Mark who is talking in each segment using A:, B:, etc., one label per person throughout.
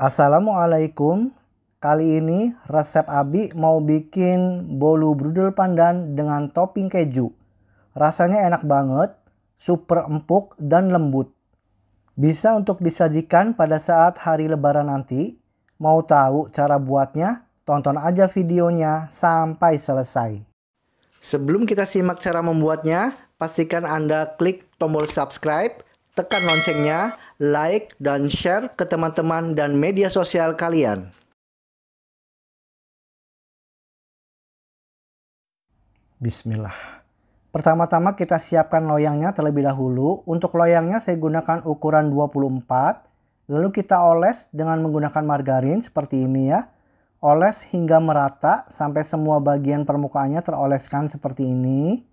A: Assalamualaikum. Kali ini resep Abi mau bikin bolu brudel pandan dengan topping keju. Rasanya enak banget, super empuk dan lembut. Bisa untuk disajikan pada saat hari lebaran nanti. Mau tahu cara buatnya? Tonton aja videonya sampai selesai. Sebelum kita simak cara membuatnya, pastikan Anda klik tombol subscribe, tekan loncengnya like, dan share ke teman-teman dan media sosial kalian. Bismillah. Pertama-tama kita siapkan loyangnya terlebih dahulu. Untuk loyangnya saya gunakan ukuran 24. Lalu kita oles dengan menggunakan margarin seperti ini ya. Oles hingga merata sampai semua bagian permukaannya teroleskan seperti ini.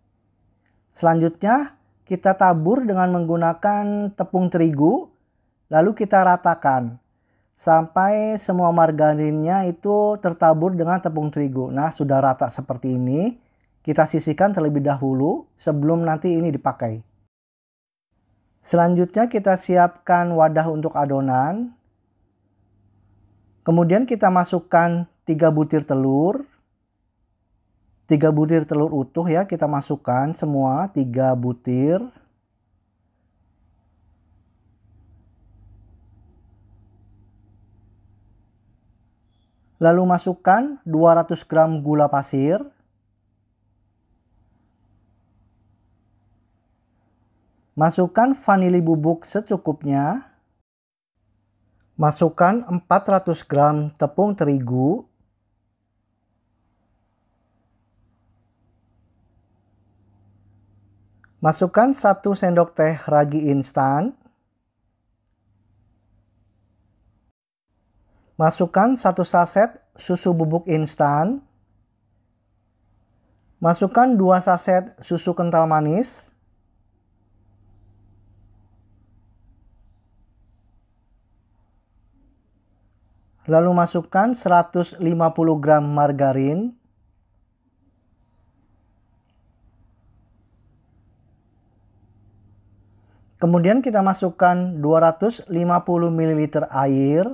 A: Selanjutnya kita tabur dengan menggunakan tepung terigu Lalu kita ratakan sampai semua margarinnya itu tertabur dengan tepung terigu. Nah, sudah rata seperti ini, kita sisihkan terlebih dahulu sebelum nanti ini dipakai. Selanjutnya kita siapkan wadah untuk adonan. Kemudian kita masukkan 3 butir telur. 3 butir telur utuh ya, kita masukkan semua 3 butir. Lalu masukkan 200 gram gula pasir. Masukkan vanili bubuk secukupnya. Masukkan 400 gram tepung terigu. Masukkan 1 sendok teh ragi instan. Masukkan satu saset susu bubuk instan. Masukkan dua saset susu kental manis. Lalu masukkan 150 gram margarin. Kemudian kita masukkan 250 ml air.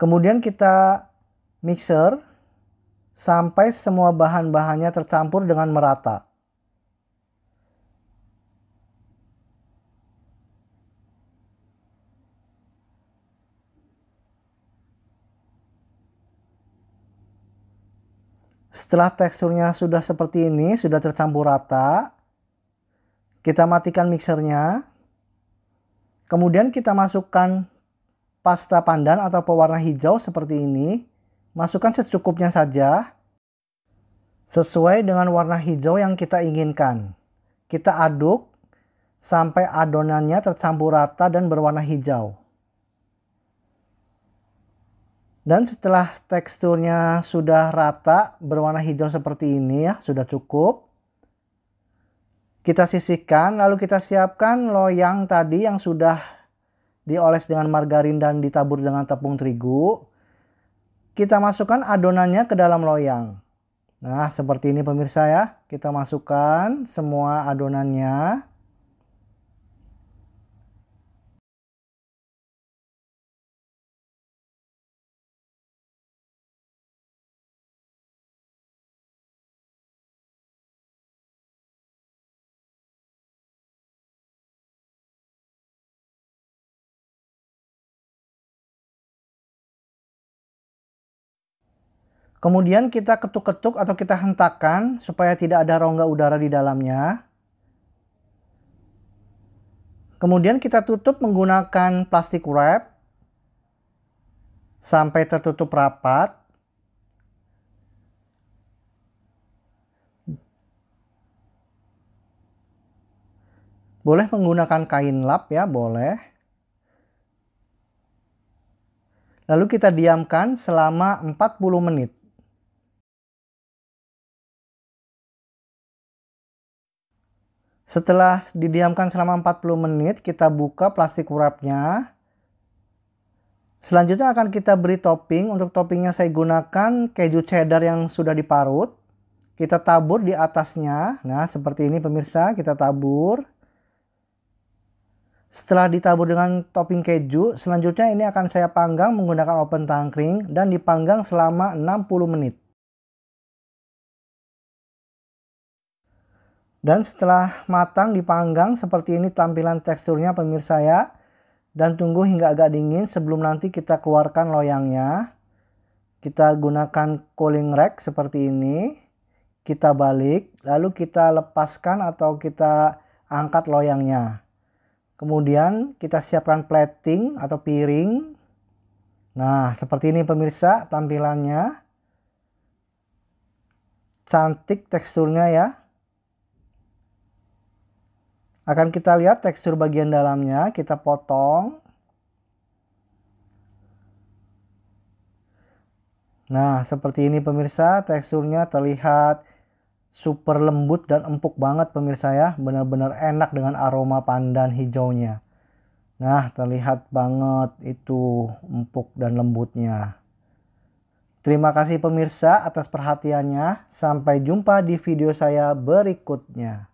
A: Kemudian kita mixer sampai semua bahan-bahannya tercampur dengan merata. Setelah teksturnya sudah seperti ini, sudah tercampur rata, kita matikan mixernya. Kemudian kita masukkan pasta pandan atau pewarna hijau seperti ini, masukkan secukupnya saja sesuai dengan warna hijau yang kita inginkan. Kita aduk sampai adonannya tercampur rata dan berwarna hijau. Dan setelah teksturnya sudah rata, berwarna hijau seperti ini ya, sudah cukup. Kita sisihkan, lalu kita siapkan loyang tadi yang sudah dioles dengan margarin dan ditabur dengan tepung terigu. Kita masukkan adonannya ke dalam loyang. Nah, seperti ini pemirsa ya. Kita masukkan semua adonannya. Kemudian kita ketuk-ketuk atau kita hentakan supaya tidak ada rongga udara di dalamnya. Kemudian kita tutup menggunakan plastik wrap sampai tertutup rapat. Boleh menggunakan kain lap ya, boleh. Lalu kita diamkan selama 40 menit. Setelah didiamkan selama 40 menit, kita buka plastik wrapnya. Selanjutnya akan kita beri topping. Untuk toppingnya saya gunakan keju cheddar yang sudah diparut. Kita tabur di atasnya. Nah, seperti ini pemirsa, kita tabur. Setelah ditabur dengan topping keju, selanjutnya ini akan saya panggang menggunakan open tangkring dan dipanggang selama 60 menit. Dan setelah matang dipanggang seperti ini tampilan teksturnya pemirsa ya. Dan tunggu hingga agak dingin sebelum nanti kita keluarkan loyangnya. Kita gunakan cooling rack seperti ini. Kita balik lalu kita lepaskan atau kita angkat loyangnya. Kemudian kita siapkan plating atau piring. Nah, seperti ini pemirsa tampilannya. Cantik teksturnya ya. Akan kita lihat tekstur bagian dalamnya, kita potong. Nah, seperti ini pemirsa, teksturnya terlihat super lembut dan empuk banget pemirsa ya. Benar-benar enak dengan aroma pandan hijaunya. Nah, terlihat banget itu empuk dan lembutnya. Terima kasih pemirsa atas perhatiannya. Sampai jumpa di video saya berikutnya.